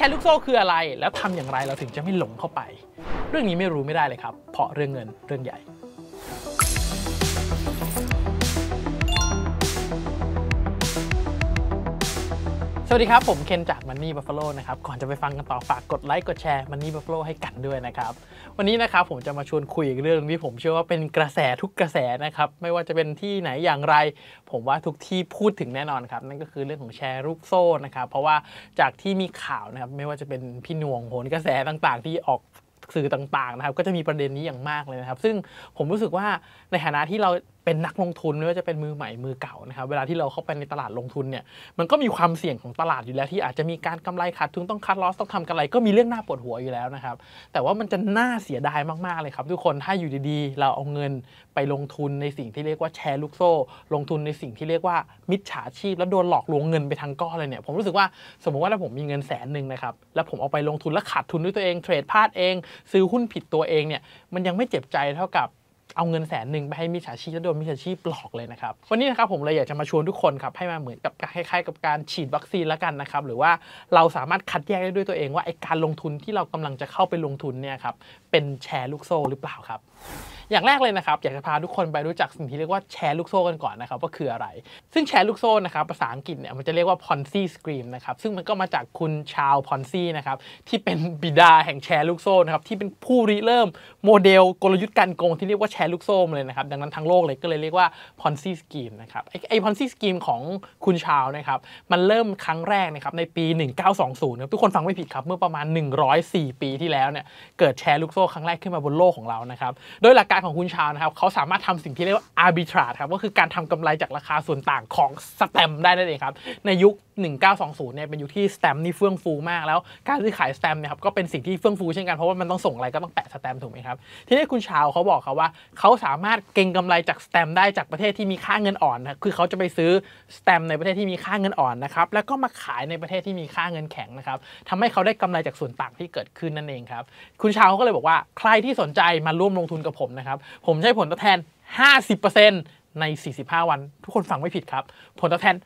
ชร์ลูกโซ่คืออะไร แล้วทำอย่างไรเราถึงจะไม่หลงเข้าไป เรื่องนี้ไม่รู้ไม่ได้เลยครับ เพราะเรื่องเงินเรื่องใหญ่สวัสดีครับ ผมเคนจากมันนี่บัฟฟาโลนะครับก่อนจะไปฟังกันต่อฝากกดไลค์กดแชร์มันนี่บัฟฟาโลให้กันด้วยนะครับวันนี้นะครับผมจะมาชวนคุยอีกเรื่องที่ผมเชื่อว่าเป็นกระแสทุกกระแสนะครับไม่ว่าจะเป็นที่ไหนอย่างไร ผมว่าทุกที่พูดถึงแน่นอนครับนั่นก็คือเรื่องของแชร์รูปโซ่นะครับเพราะว่าจากที่มีข่าวนะครับไม่ว่าจะเป็นพี่หน่วงโหนกระแสต่างๆ ที่ออกสื่อต่างๆนะครับก็จะมีประเด็นนี้อย่างมากเลยนะครับซึ่งผมรู้สึกว่าในฐานะที่เราเป็นนักลงทุนไม่ว่าจะเป็นมือใหม่มือเก่านะครับเวลาที่เราเข้าไปในตลาดลงทุนเนี่ยมันก็มีความเสี่ยงของตลาดอยู่แล้ว ที่อาจจะมีการกำไรขาดทุนต้องคัดลอสต้องทำกำไร ก็มีเรื่องน่าปวดหัวอยู่แล้วนะครับแต่ว่ามันจะน่าเสียดายมากๆเลยครับ ทุกคนถ้าอยู่ดีๆ เราเอาเงินไปลงทุนในสิ่งที่เรียกว่าแชร์ลูกโซ่ลงทุนในสิ่งที่เรียกว่ามิจฉาชีพแล้วโดนหลอกลวงเงินไปทางก้อนเลยเนี่ยผมรู้สึกว่าสมมติว่าถ้าผมมีเงินแสนหนึ่งนะครับแล้วผมเอาไปลงทุนแล้วขาดทุนด้วยตัวเองเทรดพลาดเองซื้อหุ้นผิดตัวเองเนี่ยมันยังไม่เจ็บใจเท่ากับเอาเงินแสนหนึ่งไปให้มิจฉาชีพแล้วโดนมิจฉาชีพหลอกเลยนะครับ วันนี้นะครับผมเลยอยากจะมาชวนทุกคนครับให้มาเหมือนกับคล้าย ๆกับการฉีดวัคซีนแล้วกันนะครับ หรือว่าเราสามารถคัดแยกได้ด้วยตัวเองว่า ไอการลงทุนที่เรากำลังจะเข้าไปลงทุนเนี่ยครับเป็นแชร์ลูกโซ่หรือเปล่าครับอย่างแรกเลยนะครับอยากจะพาทุกคนไปรู้จักสิ่งที่เรียกว่าแชร์ลูกโซ่กันก่อนนะครับว่าคืออะไร ซึ่งแชร์ลูกโซ่นะครับภาษาอังกฤษเนี่ยมันจะเรียกว่า Ponzi Scheme นะครับซึ่งมันก็มาจากคุณชาวพอนซี่นะครับที่เป็นบิดาแห่งแชร์ลูกโซ่นะครับที่เป็นผู้ริเริ่มโมเดลกลยุทธ์การโกงที่เรียกว่าแชร์ลูกโซ่เลยนะครับดังนั้นทั้งโลกเลยก็เลยเรียกว่า Ponzi Scheme นะครับไอ้ Ponzi Scheme ของคุณชาวนะครับมันเริ่มครั้งแรกนะครับในปี 1920นะทุกคนฟังไม่ผิดครับเมื่อประมาณ 104 ปีที่แล้วเนี่ยเกิดแชร์ลูกโซ่ครั้งแรกขึ้นมาบนโลกของเรานะครับโดยหลักการารของคุณชาวนะครับเขาสามารถทำสิ่งที่เรียกว่า arbitrage ครับ ก็คือการทำกำไรจากราคาส่วนต่างของสแตมได้นั่นเองครับในยุค1920เนี่ยเป็นยุคที่สแตมป์นี่เฟื่องฟูมากแล้วการซื้อขายสแตมป์เนี่ยครับก็เป็นสิ่งที่เฟื่องฟูเช่นกันเพราะว่ามันต้องส่งอะไรก็ต้องแปะสแตมป์ถูกไหมครับทีนี้คุณชาวเขาบอกครับว่าเขาสามารถเก็งกำไรจากสแตมป์ได้จากประเทศที่มีค่าเงินอ่อนนะคือเขาจะไปซื้อสแตมป์ในประเทศที่มีค่าเงินอ่อนนะครับแล้วก็มาขายในประเทศที่มีค่าเงินแข็งนะครับทำให้เขาได้กำไรจากส่วนต่างที่เกิดขึ้นนั่นเองครับคุณชาวเขาก็เลยบอกว่าใครที่สนใจมาร่วมลงทุนกับผม นะครับผมใช้ผลตอบแทน 50%ใน 45 วัน ทุกคนฟังไม่ผิดครับ ผลตอบแทน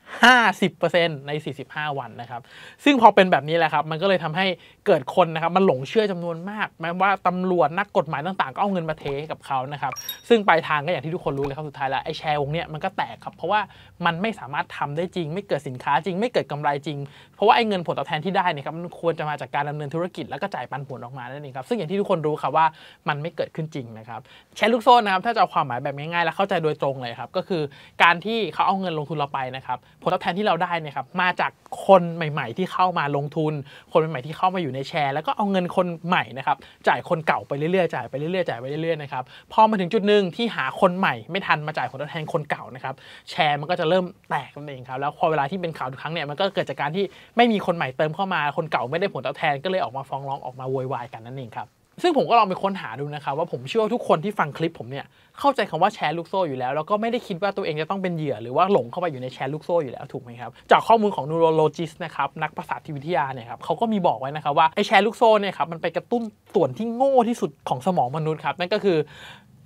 50%ใน 45 วัน นะครับ ซึ่งพอเป็นแบบนี้แหละครับ มันก็เลยทำให้เกิดคนนะครับ มันหลงเชื่อจำนวนมากแม้ว่าตำรวจ นักกฎหมายต่าง ๆ ก็เอาเงินมาเทกับเขานะครับ ซึ่งปลายทางก็อย่างที่ทุกคนรู้เลยครับ สุดท้ายแล้วไอ้แชร์วงเนี้ยมันก็แตกครับ เพราะว่ามันไม่สามารถทำได้จริง ไม่เกิดสินค้าจริง ไม่เกิดกำไรจริง เพราะว่าไอ้เงินผลตอบแทนที่ได้นี่ครับ มันควรจะมาจากการดำเนินธุรกิจ แล้วก็จ่ายปันผลออกมานั่นเองครับ ซึ่งอย่างที่ทุกคนรู้ครับว่ามันไม่เกิดขึ้นจริงนะครับแชร์ลูกโซ่นะครับถ้าจะเอาความหมายแบบง่ายๆแล้วเข้าใจโดยตรงเลยครับก็คือการที่เขาเอาเงินลงทุนเราไปนะครับผลตอบแทนที่เราได้นะครับมาจากคนใหม่ๆที่เข้ามาลงทุน คนใหม่ๆที่เข้ามาอยู่ในแชร์ แล้วก็เอาเงินคนใหม่นะครับจ่ายคนเก่าไปเรื่อยๆจ่ายไปเรื่อยๆจ่ายไปเรื่อยๆนะครับพอมาถึงจุดหนึ่งที่หาคนใหม่ไม่ทันมาจ่ายผลตอบแทนคนเก่านะครับแชร์มันก็จะเริ่มแตกนั่นเองครับแล้วพอเวลาที่เป็นข่าวทุกครั้งเนี่ยมันก็เกิดจากการที่ไม่มีคนใหม่เติมเข้ามาคนเก่าไม่ได้ผลตอบแทน ก็เลยออกมาฟ้องร้องออกมาโวยวายกันนั่นเองครับซึ่งผมก็ลองไปค้นหาดูนะครับว่าผมเชื่อว่าทุกคนที่ฟังคลิปผมเนี่ยเข้าใจคำว่าแชร์ลูกโซ่อยู่แล้ว แล้วก็ไม่ได้คิดว่าตัวเองจะต้องเป็นเหยื่อหรือว่าหลงเข้าไปอยู่ในแชร์ลูกโซ่อยู่แล้วถูกไหมครับ จากข้อมูลของนูโรโลจิสนะครับนักประสาทวิทยาเนี่ยครับเขาก็มีบอกไว้นะครับว่าไอแชร์ลูกโซ่เนี่ยครับมันไปกระตุ้นส่วนที่โง่ที่สุดของสมองมนุษย์ครับนั่นก็คือ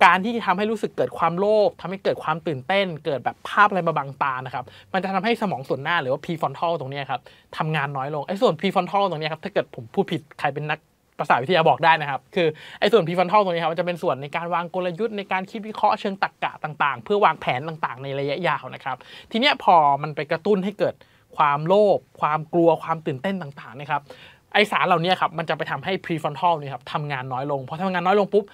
การที่ทำให้รู้สึกเกิดความโลภทำให้เกิดความตื่นเต้น เกิดแบบภาพอะไรมาบังตานะครับมันจะทำให้สมองส่วนหน้าหรือว่าพ r e f r o n t ตรงนี้ครับทำงานน้อยลงไอ้ส่วนพ r e f r o n t ตรงนี้ครับถ้าเกิดผมพูดผิดใครเป็นนักภาษาวิทยาบอกได้นะครับคือไอ้ส่วนพีฟันทัลตรงนี้ครับมันจะเป็นส่วนในการวางกลยุทธ์ ในการคิดวิเคราะห์เชิงตรรกกะต่างๆ เพื่อวางแผนต่างๆในระยะยาวนะครับทีเนี้ยพอมันไปกระตุ้นให้เกิดความโลภความกลัวความตื่นเต้นต่างๆนะครับไอสารเหล่านี้ครับมันจะไปทำให้พรีฟอนทัลนี่ครับทำงานน้อยลงพอทำงานน้อยลงปุ๊บ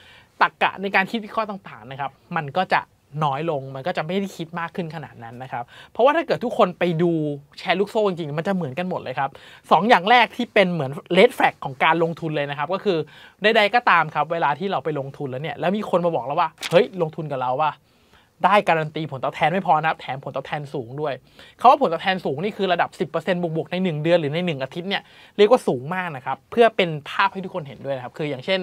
ตรรกกะในการคิดวิเคราะห์ต่างๆนะครับมันก็จะน้อยลงมันก็จะไม่ได้คิดมากขึ้นขนาดนั้นนะครับ เพราะว่าถ้าเกิดทุกคนไปดูแชร์ลูกโซ่จริงๆมันจะเหมือนกันหมดเลยครับสองอย่างแรกที่เป็นเหมือนเลดแฟกของการลงทุนเลยนะครับ ก็คือใดๆก็ตามครับ เวลาที่เราไปลงทุนแล้วเนี่ย แล้วมีคนมาบอกเราว่าเฮ้ยลงทุนกับเราว่า ได้การันตีผลตอบแทนไม่พอนะครับ แถมผลตอบแทนสูงด้วยเขาว่าผลตอบแทนสูงนี่คือระดับ 10%บวกๆ ใน1เดือนหรือใน1 อาทิตย์เนี่ยเรียกว่าสูงมากนะครับเพื่อเป็นภาพให้ทุกคนเห็นด้วยนะครับคืออย่างเช่น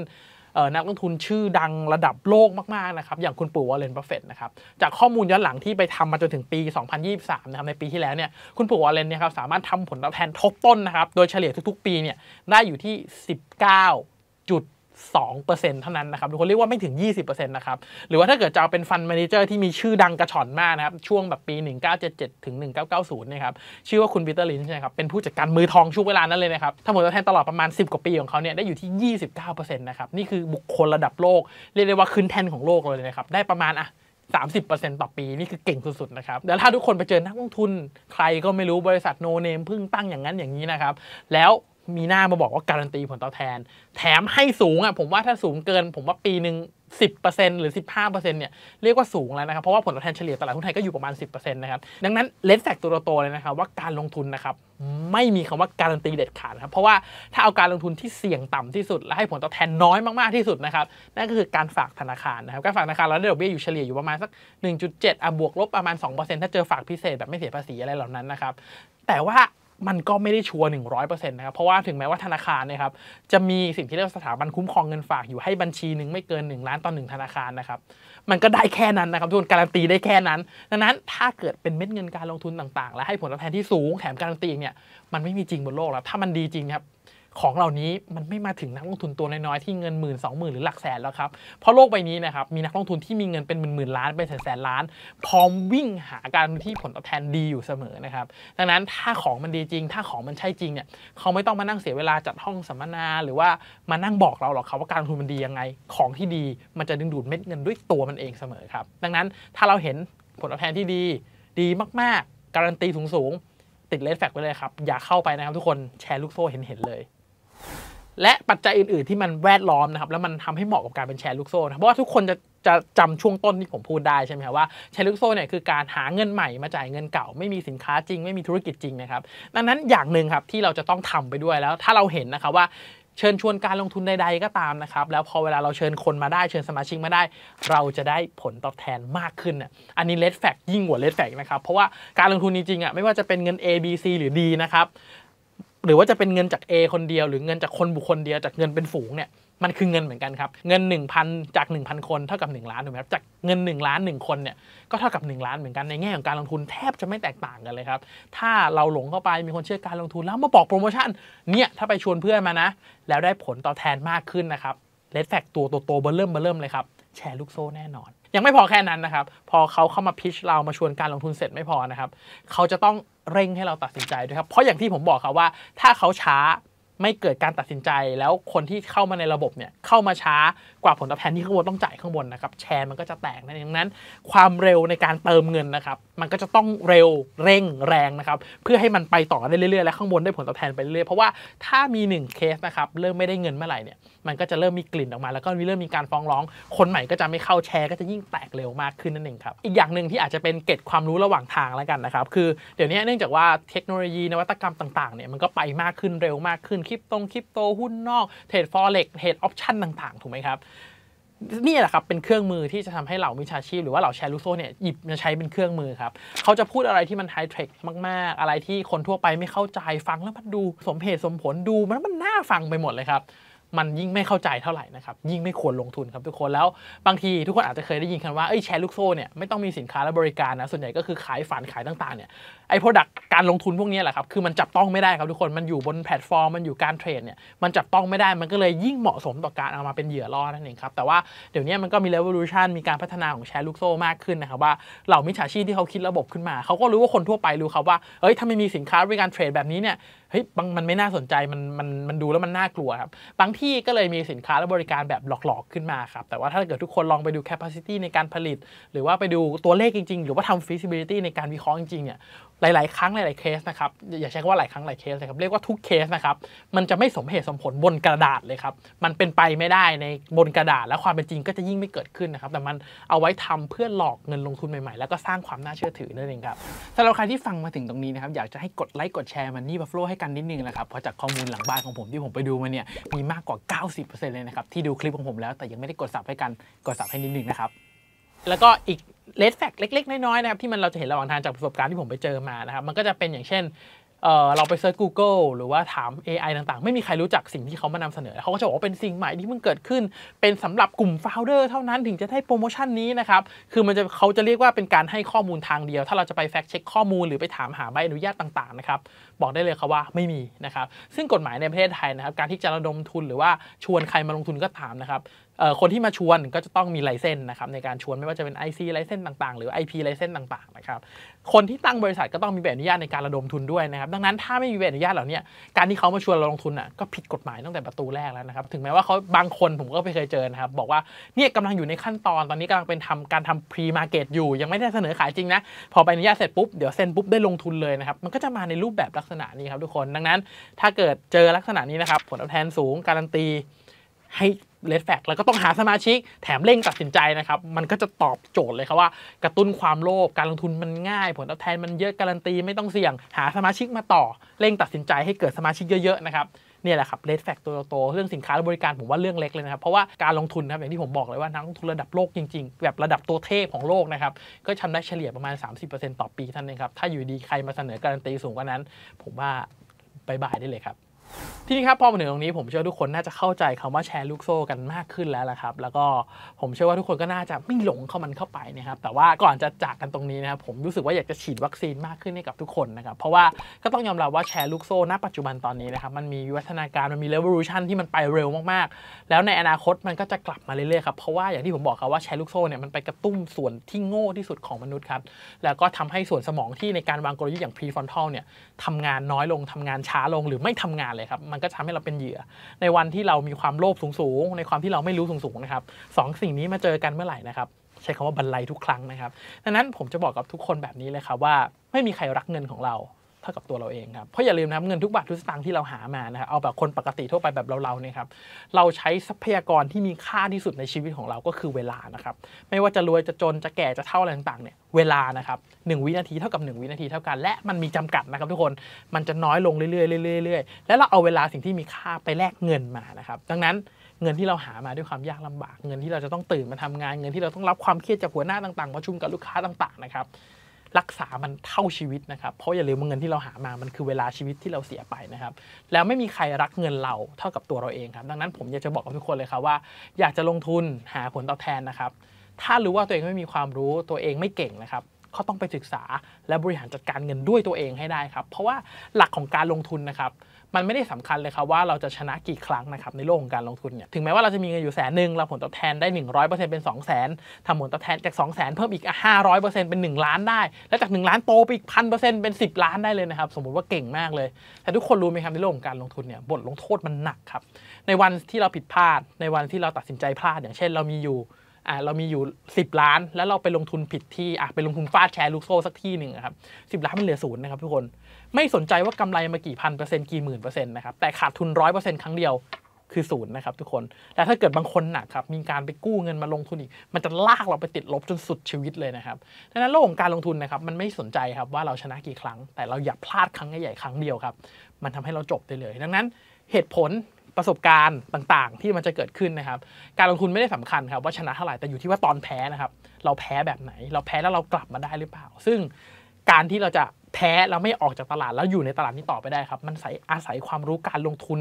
นักลงทุนชื่อดังระดับโลกมากๆนะครับอย่างคุณปู่วอลเลนบัฟเฟตนะครับจากข้อมูลย้อนหลังที่ไปทำมาจนถึงปี 2023นะครับในปีที่แล้วเนี่ยคุณปู่วอลเลนเนี่ยครับสามารถทำผลตอบแทนทบต้นนะครับโดยเฉลี่ยทุกๆปีเนี่ยได้อยู่ที่19.7 2%เท่านั้นนะครับทุกคนเรียกว่าไม่ถึง 20%นะครับ หรือว่าถ้าเกิดจะเอาเป็นฟันแมเนเจอร์ที่มีชื่อดังกระชอนมากนะครับ ช่วงแบบปี 1977ถึง1990 นะครับ ชื่อว่าคุณปีเตอร์ลินใช่ไหมครับเป็นผู้จัดการมือทองช่วงเวลานั้นเลยนะครับทั้งหมดแทนตลอดประมาณ 10 กว่าปีของเขาเนี่ยได้อยู่ที่ 29%นะครับ นี่คือบุคคลระดับโลก เรียกได้ว่าขึ้นแท่นของโลกเลยนะครับได้ประมาณอะ30%ต่อปีนี่คือเก่งสุดๆนะครับแล้วถ้าทุกคนไปเจอนักลงทุนใครก็ไม่รู้บริษัทโนเนมเพิ่งตั้งอย่างนั้นอย่างนี้นะครับแล้วมีหน้ามาบอกว่าการันตีผลตอบแทน แถมให้สูงอ่ะผมว่าถ้าสูงเกิน ผมว่าปีหนึ่ง10%หรือ 15%เนี่ยเรียกว่าสูงแล้วนะครับเพราะว่า ผลตอบแทนเฉลี่ยตลาดหุ้นไทยก็อยู่ประมาณ 10%นะครับดังนั้นเลนส์แสกตัวโตเลยนะครับ ว่าการลงทุนนะครับไม่มีคำว่าการันตีเด็ดขาดครับเพราะว่าถ้าเอาการลงทุนที่เสี่ยงต่ำที่สุด และให้ผลตอบแทนน้อยมากๆที่สุดนะครับนั่นก็คือการฝากธนาคารนะครับการฝากธนาคารเราได้ดอกเบี้ยอยู่เฉลี่ยอยู่ประมาณสัก 1.7อ่ะบวกลบประมาณ 2%ถ้าเจอฝากพิเศษแบบไม่เสียภาษีอะไรเหล่านั้นนะครับแต่ว่ามันก็ไม่ได้ชัวร์หนึ่งร้อยเปอร์เซ็นต์นะครับ เพราะว่าถึงแม้ว่าธนาคารนะครับจะมีสิ่งที่เรียกว่าสถาบันคุ้มครองเงินฝากอยู่ให้บัญชีหนึ่งไม่เกินหนึ่งล้านต่อหนึ่งธนาคารนะครับมันก็ได้แค่นั้นนะครับทุกคนการันตีได้แค่นั้น ดังนั้นถ้าเกิดเป็นเม็ดเงินการลงทุนต่าง ๆ และให้ผลตอบแทนที่สูงแถมการันตีเนี่ยมันไม่มีจริงบนโลกแล้วถ้ามันดีจริงครับของเหล่านี้มันไม่มาถึงนักลงทุนตัวน้อยๆ ที่เงินหมื่นสองหมื่นหรือหลักแสนแล้วครับเพราะโลกใบนี้นะครับมีนักลงทุนที่มีเงินเป็นหมื่นๆล้านเป็นแสนๆล้านพร้อมวิ่งหาการที่ผลตอบแทนดีอยู่เสมอนะครับดังนั้นถ้าของมันดีจริง ถ้าของมันใช่จริงเนี่ยเขาไม่ต้องมานั่งเสียเวลาจัดห้องสัมมนาหรือว่ามานั่งบอกเราหรอกครับว่าการลงทุนมันดียังไง ของที่ดีมันจะดึงดูดเม็ดเงินด้วยตัวมันเองเสมอครับดังนั้นถ้าเราเห็นผลตอบแทนที่ดี ดีมากๆการันตีสูงๆติดเลสแฟกไว้เลยครับอย่าเข้าไปนะครับทุกคนแชร์ลูกโซ่เห็นๆเลยและปัจจัยอื่นๆที่มันแวดล้อมนะครับแล้วมันทำให้เหมาะกับการเป็นแชร์ลูกโซ่นเพราะว่าทุกคนจะจะจำช่วงต้นที่ผมพูดได้ใช่ไหมครับว่าแชร์ลูกโซ่เนี่ยคือการหาเงินใหม่มาจ่ายเงินเก่าไม่มีสินค้าจริงไม่มีธุรกิจจริงนะครับดังนั้นอย่างหนึ่งครับที่เราจะต้องทำไปด้วยแล้ว ถ้าเราเห็นนะครับว่าเชิญชวนการลงทุนใดๆ ก็ตามนะครับแล้วพอเวลาเราเชิญคนมาได้เชิญสมาชิกมาได้ เราจะได้ผลตอบแทนมากขึ้นอ่ะอันนี้เลดแฟกยิ่งกว่าเลดแฟกนะครับเพราะว่าการลงทุนจริงๆอ่ะไม่ว่าจะเป็นเงิน A B C หรือ D นะครับหรือว่าจะเป็นเงินจาก A คนเดียวหรือเงินจากคนบุคคลเดียว จากเงินเป็นฝูงเนี่ยมันคือเงินเหมือนกันครับ เงิน 1,000จาก1,000 คน เท่ากับ1ล้านถูกไหมครับจากเงิน1ล้าน1คนเนี่ยก็เท่ากับ1ล้านเหมือนกันในแง่ของการลงทุนแทบจะไม่แตกต่างกันเลยครับ ถ้าเราหลงเข้าไปมีคนเชื่อการลงทุนแล้วมาบอกโปรโมชั่นเนี่ยถ้าไปชวนเพื่อนมานะ แล้วได้ผลตอบแทนมากขึ้นนะครับเลดแฟกตัวโตๆเบอรเริ่มเบอเริ่มเลยครับแชร์ลูกโซ่แน่นอน ยังไม่พอแค่นั้นนะครับ พอเขาเข้ามาพิชเรามาชวนการลงทุนเสร็จไม่พอนะครับเขาจะต้องเร่งให้เราตัดสินใจด้วยครับ เพราะอย่างที่ผมบอกครับว่า ถ้าเขาช้าไม่เกิดการตัดสินใจแล้วคนที่เข้ามาในระบบเนี่ยเข้ามาช้ากว่าผลตอบแทนที่ข้างบนต้องจ่ายข้างบนนะครับแชร์มันก็จะแตกนั่นเองนั้น ความเร็วในการเติมเงินนะครับมันก็จะต้องเร็วเร่งแรงนะครับเพื่อให้มันไปต่อได้เรื่อยๆและข้างบนได้ผลตอบแทนไปเรื่อยๆ เพราะว่าถ้ามี1เคสนะครับเริ่มไม่ได้เงินเมื่อไหร่เนี่ยมันก็จะเริ่มมีกลิ่นออกมาแล้วก็เริ่มมีการฟ้องร้อง คนใหม่ก็จะไม่เข้าแชร์ก็จะยิ่งแตกเร็วมากขึ้นนั่นเองครับอีกอย่างหนึ่งที่อาจจะเป็นเกตความรู้ระหว่างทางแล้วกันนะครับคือเดี๋ยวนี้เนื่องจากว่าเทคโนโลยีนวัตกรรมต่างๆเนี่ยมันก็ไปมากขึ้นเร็วมากขึ้นคริปตงคริปโตหุ้นนอก เทรดฟอเร็กเทรดออปชั่นต่าง ๆ ถูกไหมครับ นี่แหละครับเป็นเครื่องมือที่จะทำให้เหล่ามิชาชีพ หรือว่าเหล่าแชร์ลูโซเนี่ยหยิบมาใช้เป็นเครื่องมือครับ เขาจะพูดอะไรที่มันไฮเทคมากๆ อะไรที่คนทั่วไปไม่เข้าใจฟังแล้วมันดูสมเหตุสมผลดู มันมันน่าฟังไปหมดเลยครับมันยิ่งไม่เข้าใจเท่าไหร่นะครับยิ่งไม่ควรลงทุนครับทุกคน แล้วบางทีทุกคนอาจจะเคยได้ยินกันว่าไอ้แชร์ลูกโซ่เนี่ยไม่ต้องมีสินค้าและบริการนะส่วนใหญ่ก็คือขายฝันขายต่างๆเนี่ยไอ้ผลักการลงทุนพวกนี้แหละครับคือมันจับต้องไม่ได้ครับทุกคนมันอยู่บนแพลตฟอร์มมันอยู่การเทรดเนี่ยมันจับต้องไม่ได้มันก็เลยยิ่งเหมาะสมต่อการเอามาเป็นเหยื่อล่อนั่นเองครับแต่ว่าเดี๋ยวนี้มันก็มีเรว o ลูชันมีการพัฒนาของแชร์ลูกโซ่มากขึ้นนะครับว่าเหล่ามิจฉาชีพที่เขาคิดระบบขึ้นมาเขาก็รู้ว่าคนทั่วไปรู้ครับว่าเอ้ยถ้าไม่มีสินค้าบริการเทรดแบบนี้เนี่ยเฮ้ยมันไม่น่าสนใจมันมันมันดูแล้วมันน่ากลัวครับบางที่ก็เลยมีสินค้าและบริการแบบหลอกๆ ขึ้นมาครับแต่ว่าถ้าเกิดทุกคนลองไปดู capacity ในการผลิต หรือว่าไปดูตัวเลขจริงๆ หรือว่าทำ feasibility ในการวิเคราะห์จริงๆเนี่ยหลายๆครั้งหลายๆเคสนะครับอย่าใช้คำว่าหลายครั้งหลายเคสนะครับเรียกว่าทุกเคสนะครับมันจะไม่สมเหตุสมผลบนกระดาษเลยครับ มันเป็นไปไม่ได้ในบนกระดาษและความเป็นจริงก็จะยิ่งไม่เกิดขึ้นนะครับแต่มันเอาไว้ทำเพื่อหลอกเงินลงทุนใหม่ๆ แล้วก็สร้างความน่าเชื่อถือนั่นเองครับสำหรับใครที่ฟังมาถึงตรงนี้นะครับอยากจะให้กดไลค์กดแชร์มันนี่บัฟโลให้กันนิดนึงนะครับเพราะจากข้อมูลหลังบ้านของผมที่ผมไปดูมาเนี่ยมีมากกว่า 90%เลยนะครับที่ดูคลิปของผมแล้ว แต่ยังไม่ได้กดสับให้กันกดสับให้นิดนึงนะครับแล้วก็อีกเลสแฟกเล็ก ๆ น้อยๆนะครับที่มันเราจะเห็นระหว่างทางจากประสบการณ์ที่ผมไปเจอมานะครับมันก็จะเป็นอย่างเช่นเราไปเซิร์ช Google หรือว่าถาม AI ต่างๆ ไม่มีใครรู้จักสิ่งที่เขามานำเสนอ เขาก็จะบอกว่าเป็นสิ่งใหม่ที่เพิ่งเกิดขึ้น เป็นสำหรับกลุ่มโฟลเดอร์เท่านั้น ถึงจะได้โปรโมชั่นนี้นะครับคือมันจะเขาจะเรียกว่าเป็นการให้ข้อมูลทางเดียว ถ้าเราจะไปแฟกช็คข้อมูลหรือไปถามหาใบอนุญาตต่างๆนะครับบอกได้เลยครับว่าไม่มีนะครับ ซึ่งกฎหมายในประเทศไทยนะครับการที่จะระดมทุนหรือว่าชวนใครมาลงทุนก็ถามนะครับคนที่มาชวนก็จะต้องมีไลเซนนะครับในการชวนไม่ว่าจะเป็น IC ไลเซนต่างๆหรือ IP ไลเซนต่างๆนะครับคนที่ตั้งบริษัทก็ต้องมีใบอนุญาตในการระดมทุนด้วยนะครับดังนั้นถ้าไม่มีใบอนุญาตเหล่านี้ การที่เขามาชวนเราลงทุนอ่ะก็ผิดกฎหมายตั้งแต่ประตูแรกแล้วนะครับถึงแม้ว่าเขาบางคนผมก็ไปเคยเจอนะครับบอกว่าเนี่ยกำลังอยู่ในขั้นตอนตอนนี้กำลังเป็นทำการทำพรีมาเก็ตอยู่ยังไม่ได้เสนอขายจริงนะ พอใบอนุญาตเสร็จปุ๊บเดี๋ยวเซ็นปุ๊บได้ลงทุนเลยนะครับมันก็จะมาในรูปแบบลักษณะนี้ครับทุกคน ดังนั้น ถ้าเกิดเจอลักษณะนี้นะครับผลตอบแทนสูงการันตีให้เลดแฟกแล้วก็ต้องหาสมาชิกแถมเร่งตัดสินใจนะครับมันก็จะตอบโจทย์เลยครับว่า กระตุ้นความโลภการลงทุนมันง่าย ผลตอบแทนมันเยอะการันตี ไม่ต้องเสี่ยง หาสมาชิกมาต่อเร่งตัดสินใจให้เกิดสมาชิกเยอะๆนะครับนี่แหละครับเลดแฟกตัวโตเรื่องสินค้าและบริการผมว่าเรื่องเล็กเลยนะครับเพราะว่าการลงทุนนะครับอย่างที่ผมบอกเลยว่านักลงทุนระดับโลกจริง ๆ แบบระดับตัวเทพของโลกนะครับก็ทาได้เฉลี่ยประมาณ 30%ต่อปีท่านเองครับถ้าอยู่ดีใครมาเสนอการันตีสูงกว่านั้น ผมว่าบายบายได้เลยครับทีนี้ครับพอมาถึงตรงนี้ ผมเชื่อทุกคนน่าจะเข้าใจคำว่าแชร์ลูกโซ่กันมากขึ้นแล้วละครับแล้วก็ผมเชื่อว่าทุกคนก็น่าจะไม่หลงเข้ามันเข้าไปนะครับแต่ว่าก่อนจะจากกันตรงนี้นะครับผมรู้สึกว่าอยากจะฉีดวัคซีนมากขึ้นให้กับทุกคนนะครับเพราะว่าก็ต้องยอมรับว่าแชร์ลูกโซ่ณปัจจุบันตอนนี้นะครับมันมีวิวัฒนาการมันมีเรวอร์ชันที่มันไปเร็วมากๆ แล้วในอนาคตมันก็จะกลับมาเรื่อยๆครับเพราะว่าอย่างที่ผมบอกครับว่าแชร์ลูกโซ่เนี่ยมันไปกระตุ้มส่วนที่โง่ที่สุดของมนุษย์ครับแล้วก็ทำให้ส่วนสมองที่ในการวางกลยุทธ์อย่างพรีฟอนทัลเนี่ยทำงานน้อยลงทำงานช้าลงหรือไม่ทำงานเลเลยครับมันก็ทำให้เราเป็นเหยื่อ ในวันที่เรามีความโลภสูงๆ ในความที่เราไม่รู้สูงๆนะครับสองสิ่งนี้มาเจอกันเมื่อไหร่นะครับใช้คำว่าบนรลยทุกครั้งนะครับดังนั้นผมจะบอกกับทุกคนแบบนี้เลยครับว่า ไม่มีใครรักเงินของเราเท่ากับตัวเราเองครับ เพราะอย่าลืมนะครับเงินทุกบาททุกสตางค์ที่เราหามานะครับเอาแบบคนปกติทั่วไปแบบเราๆเนี่ยครับ เราใช้ทรัพยากรที่มีค่าที่สุดในชีวิตของเราก็คือเวลานะครับไม่ว่าจะรวยจะจนจะแก่จะเท่าอะไรต่างๆเนี่ยเวลานะครับหวินาทีเท่ากับ 1 วินาทีเท่ากันและมันมีจำกัดนะครับทุกคนมันจะน้อยลงเรื่อยๆเรื่อยๆแล้วเราเอาเวลาสิ่งที่มีค่าไปแลกเงินมานะครับ ดังนั้นเงินที่เราหามาด้วยความยากลำบาก เงินที่เราจะต้องตื่นมาทำงานเงินที่เราต้องรับความเครียดจากหัวหน้าต่างๆประชุมกับลูกค้าต่างๆ นะครับรักษามันเท่าชีวิตนะครับ เพราะอย่าลืมว่าเงินที่เราหามา มันคือเวลาชีวิตที่เราเสียไปนะครับ แล้วไม่มีใครรักเงินเราเท่ากับตัวเราเองครับ ดังนั้นผมอยากจะบอกกับทุกคนเลยครับว่า อยากจะลงทุนหาผลตอบแทนนะครับ ถ้ารู้ว่าตัวเองไม่มีความรู้ตัวเองไม่เก่งนะครับก็ต้องไปศึกษาและบริหารจัดการเงินด้วยตัวเองให้ได้ครับ เพราะว่าหลักของการลงทุนนะครับมันไม่ได้สำคัญเลยครับว่าเราจะชนะกี่ครั้งนะครับในโลกของการลงทุนเนี่ยถึงแม้ว่าเราจะมีเงินอยู่แสนหนึ่งเราผลตอบแทนได้100%เป็น2 0 0แสนทำผลตอบแทนจาก 2 0 0แสนเพิ่มอีก500%เป็น 1 ล้านได้ แล้วจาก1ล้านโตไปอีกพันเปอร์เซ็นต์เป็น 10 ล้านได้เลยนะครับสมมติว่าเก่งมากเลยแต่ทุกคนรู้ไหมครับในโลกของการลงทุนเนี่ยบทลงโทษมันหนักครับในวันที่เราผิดพลาด ในวันที่เราตัดสินใจพลาดอย่างเช่น เรามีอยู่อ่าเรามีอยู่ 10 ล้าน แล้วเราไปลงทุนผิดที่อ่ะไปลงทุนฟาดแชร์ลูกโซ่สักที่หนึ่งครับสิล้านมันเหลือศูนย์นะครับทุกคนไม่สนใจว่ากำไรมากี่พันเปอร์เซ็นต์กี่หมื่นเปอร์เซ็นต์นะครับแต่ ขาดทุนร้อยเปอร์เซ็นต์ครั้งเดียวคือศูนย์นะครับทุกคนแต่ถ้าเกิดบางคนหนักครับมีการไปกู้เงินมาลงทุนอีก มันจะลากเราไปติดลบจนสุดชีวิตเลยนะครับดังนั้นโลกของการลงทุนนะครับมันไม่สนใจครับว่าเราชนะกี่ครั้งแต่เราอย่าพลาดครั้งใหญ่ครั้งเดียวครับ มันทำให้เราจบได้เลย ดังนั้นเหตุผลประสบการณ์ต่าง ๆ ที่มันจะเกิดขึ้นนะครับการลงทุนไม่ได้สำคัญครับว่าชนะเท่าไหร่แต่อยู่ที่ว่าตอนแพ้นะครับเราแพ้แบบไหน เราแพ้แล้วเรากลับมาได้หรือเปล่า ซึ่งการที่เราจะแท้แล้วไม่ออกจากตลาดแล้วอยู่ในตลาดนี้ต่อไปได้ครับ มันอาศัยความรู้การลงทุน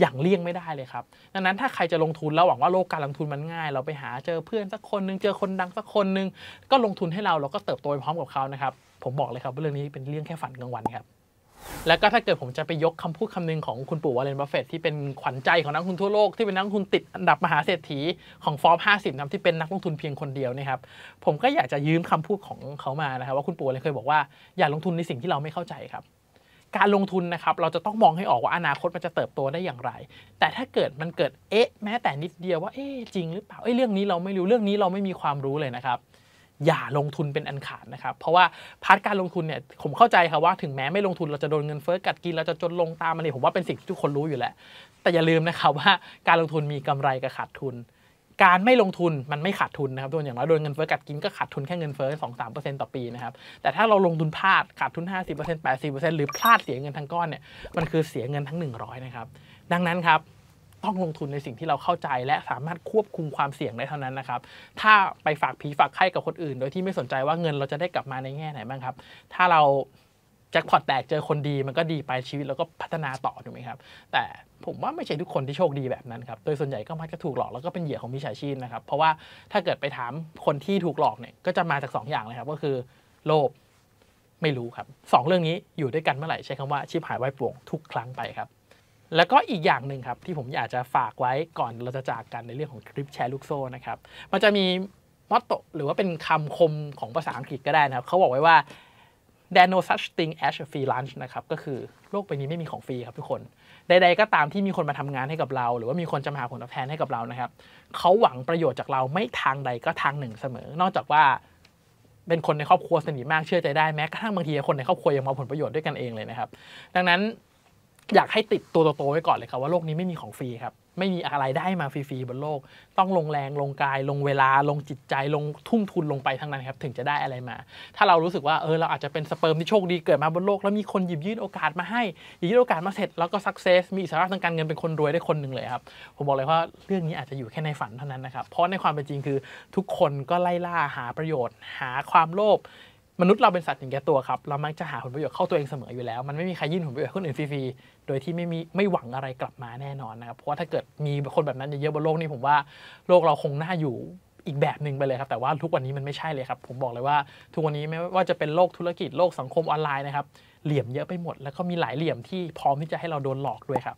อย่างเลี่ยงไม่ได้เลยครับดังนั้นถ้าใครจะลงทุนเราหวังว่าโลกการลงทุนมันง่าย เราไปหาเจอเพื่อนสักคนนึงเจอคนดังสักคนนึงก็ลงทุนให้เราเราก็เติบโตไปพร้อมกับเขานะครับผมบอกเลยครับว่าเรื่องนี้เป็นเรื่องแค่ฝันกลางวันครับแล้วก็ถ้าเกิดผมจะไปยกคำพูดคำนึงของคุณปู่วอลเลนบัฟเฟตที่เป็นขวัญใจของนักลงทุนทั่วโลกที่เป็นนักลงทุนติดอันดับมหาเศรษฐีของฟอร์บ50นะที่เป็นนักลงทุนเพียงคนเดียวนะครับ ผมก็อยากจะยืมคำพูดของเขามานะครับ ว่าคุณปู่วอลเลนเคยบอกว่าอย่าลงทุนในสิ่งที่เราไม่เข้าใจครับ การลงทุนนะครับเราจะต้องมองให้ออกว่าอนาคตมันจะเติบโตได้อย่างไร แต่ถ้าเกิดมันเกิดเอ๊ะแม้แต่นิดเดียวว่าเอ๊ะจริง หรือเปล่าเอ้ยเรื่องนี้เราไม่รู้เรื่องนี้เราไม่มีความรู้เลยนะครับอย่าลงทุนเป็นอันขาดนะครับ เพราะว่าพาร์ทการลงทุนเนี่ย ผมเข้าใจครับว่าถึงแม้ไม่ลงทุนเราจะโดนเงินเฟ้อกัดกินเราจะจนลงตามมันเนี่ยผมว่าเป็นสิ่งที่ทุกคนรู้อยู่แล้ว แต่อย่าลืมนะครับว่า การลงทุนมีกำไรกับขาดทุน การไม่ลงทุนมันไม่ขาดทุนนะครับตัวอย่างน้อยโดนเงินเฟ้อกัดกินก็ขาดทุนแค่เงินเฟ้อสองสามเปอร์เซ็นต์ต่อปีนะครับ แต่ถ้าเราลงทุนพลาดขาดทุนห้าสิบเปอร์เซ็นต์แปดสิบเปอร์เซ็นต์หรือพลาดเสียเงินทั้งก้อนเนี่ยมันคือเสียเงินทั้งหนึ่งร้อยนะครับดังนั้นครับต้องลงทุนในสิ่งที่เราเข้าใจและสามารถควบคุมความเสี่ยงได้เท่านั้นนะครับ ถ้าไปฝากผีฝากไข่กับคนอื่น โดยที่ไม่สนใจว่าเงินเราจะได้กลับมาในแง่ไหนบ้างครับ ถ้าเราแจ็คพอตแตกเจอคนดีมันก็ดีไปชีวิตเราก็พัฒนาต่อถูกไหมครับ แต่ผมว่าไม่ใช่ทุกคนที่โชคดีแบบนั้นครับ โดยส่วนใหญ่ก็มักจะถูกหลอกแล้วก็เป็นเหยื่อของมิจฉาชีพนะครับ เพราะว่าถ้าเกิดไปถามคนที่ถูกหลอกเนี่ยก็จะมาจาก 2 อย่างเลยครับ ก็คือโลภไม่รู้ครับ 2 เรื่องนี้อยู่ด้วยกันเมื่อไหร่ใช้คำว่าชีพหายไว้ป่วงทุกครั้งไปครับแล้วก็อีกอย่างหนึ่งครับที่ผมอยากจะฝากไว้ก่อนเราจะจากกันในเรื่องของคลิปแชร์ลูกโซ่นะครับ มันจะมีมอตโตหรือว่าเป็นคำคมของภาษาอังกฤษก็ได้นะครับ เขาบอกไว้ว่า there no such thing as a free lunch นะครับก็คือโลกใบนี้ไม่มีของฟรีครับทุกคน ใดๆก็ตามที่มีคนมาทำงานให้กับเรา หรือว่ามีคนจะมาหาผลตอบแทนให้กับเรานะครับ เขาหวังประโยชน์จากเราไม่ทางใดก็ทางหนึ่งเสมอ นอกจากว่า เป็นคนในครอบครัวสนิทมากเชื่อใจได้แม้กระทั่งบางทีคนในครอบครัวยังมาผลประโยชน์ด้วยกันเองเลยนะครับ ดังนั้นอยากให้ติดตัวโตๆไว้ก่อนเลยครับ ว่าโลกนี้ไม่มีของฟรีครับไม่มีอะไรได้มาฟรีๆบนโลก ต้องลงแรงลงกายลงเวลาลงจิตใจลงทุ่มทุนลงไปทั้งนั้นครับถึงจะได้อะไรมา ถ้าเรารู้สึกว่าเออเราอาจจะเป็นสเปิร์มที่โชคดีเกิดมาบนโลกแล้วมีคนหยิบยื่นโอกาสมาให้หยิบยื่นโอกาสมาเสร็จแล้วก็สักเซสมีอิสระทางการเงินเป็นคนรวยได้คนหนึ่งเลยครับผมบอกเลยว่าเรื่องนี้อาจจะอยู่แค่ในฝันเท่านั้นนะครับ เพราะในความเป็นจริงคือทุกคนก็ไล่ล่าหาประโยชน์ หาความโลภมนุษย์เราเป็นสัตว์อย่างแก่ตัวครับ เรามักจะหาผลประโยชน์เข้าตัวเองเสมออยู่แล้ว มันไม่มีใครยื่นผลประโยชน์คนอื่นฟรีๆโดยที่ไม่มีไม่หวังอะไรกลับมาแน่นอนนะครับเพราะว่าถ้าเกิดมีคนแบบนั้นเยอะบนโลกนี้ผมว่าโลกเราคงน่าอยู่อีกแบบหนึ่งไปเลยครับ แต่ว่าทุกวันนี้มันไม่ใช่เลยครับผมบอกเลยว่าทุกวันนี้ไม่ว่าจะเป็นโลกธุรกิจโลกสังคมออนไลน์นะครับเหลี่ยมเยอะไปหมดแล้วก็มีหลายเหลี่ยมที่พร้อมที่จะให้เราโดนหลอกด้วยครับ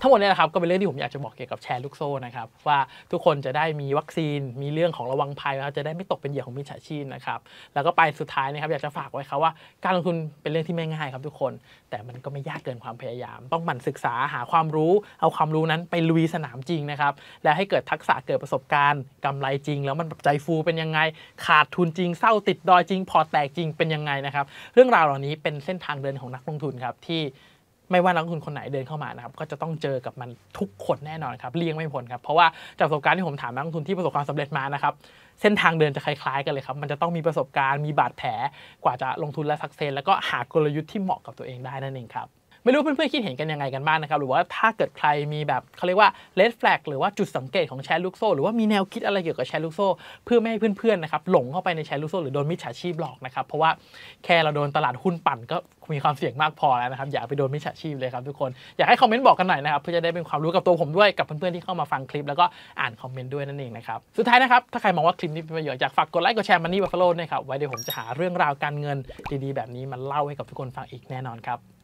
ทั้งหมดเนี่ยนะครับก็เป็นเรื่องที่ผมอยากจะบอกเกี่ยวกับแชร์ลูกโซ่นะครับว่าทุกคนจะได้มีวัคซีน มีเรื่องของระวังภัยแล้วจะได้ไม่ตกเป็นเหยื่อของมิจฉาชีพนะครับแล้วก็ไปสุดท้ายนะครับอยากจะฝากไว้ครับว่าการลงทุนเป็นเรื่องที่ไม่ง่ายครับทุกคน แต่มันก็ไม่ยากเกินความพยายาม ต้องหมั่นศึกษาหาความรู้ เอาความรู้นั้นไปลุยสนามจริงนะครับแล้วให้เกิดทักษะเกิดประสบการณ์กำไรจริง แล้วมันใจฟูเป็นยังไง ขาดทุนจริงเศร้าติดดอยจริง พอแตกจริงเป็นยังไงนะครับเรื่องราวเหล่านี้เป็นเส้นทางเดินของนักลงทุนครับที่ไม่ว่านักลงทุนคนไหนเดินเข้ามานะครับก็จะต้องเจอกับมันทุกคนแน่นอนครับเลี่ยงไม่พ้นครับเพราะว่าจากประสบการณ์ที่ผมถามนักลงทุนที่ประสบความสำเร็จมานะครับ เส้นทางเดินจะคล้ายๆกันเลยครับมันจะต้องมีประสบการณ์มีบาดแผลกว่าจะลงทุนและสักเซนแล้วก็หากลยุทธ์ที่เหมาะกับตัวเองได้นั่นเองครับไม่รู้เพื่อนๆ คิดเห็นกันยังไงกันบ้างนะครับหรือว่าถ้าเกิดใครมีแบบเขาเรียกว่าเลดแฟลกหรือว่าจุดสังเกตของแชร์ลูกโซ่หรือว่ามีแนวคิดอะไรเกี่ยวกับแชร์ลูกโซ่เพื่อไม่ให้เพื่อนๆนะครับหลงเข้าไปในแชร์ลูกโซ่หรือโดนมิจฉาชีพหลอกนะครับเพราะว่าแค่เราโดนตลาดหุ้นปั่นก็มีความเสี่ยงมากพอแล้วนะครับ อย่าไปโดนมิจฉาชีพเลยครับทุกคนอยากให้คอมเมนต์บอกกันหน่อยนะครับเพื่อจะได้เป็นความรู้กับตัวผมด้วยกับเพื่อนๆที่เข้ามาฟังคลิป แล้วก็อ่านคอมเมนต์ด้วยนั่นเองนะครับสุดท้ายนะครับถ้าใครมองว่าคลิปนี้เป็นประโยชน์อยากฝากกดไลค์กดแชร์มันนี่บัฟเฟโลวยครับไว้เดี๋ยวผมจะหาเรื่องราวการเงินดีๆ แบบนี้มาเล่าให้กับทุกคนฟังอีกแน่นอนครับ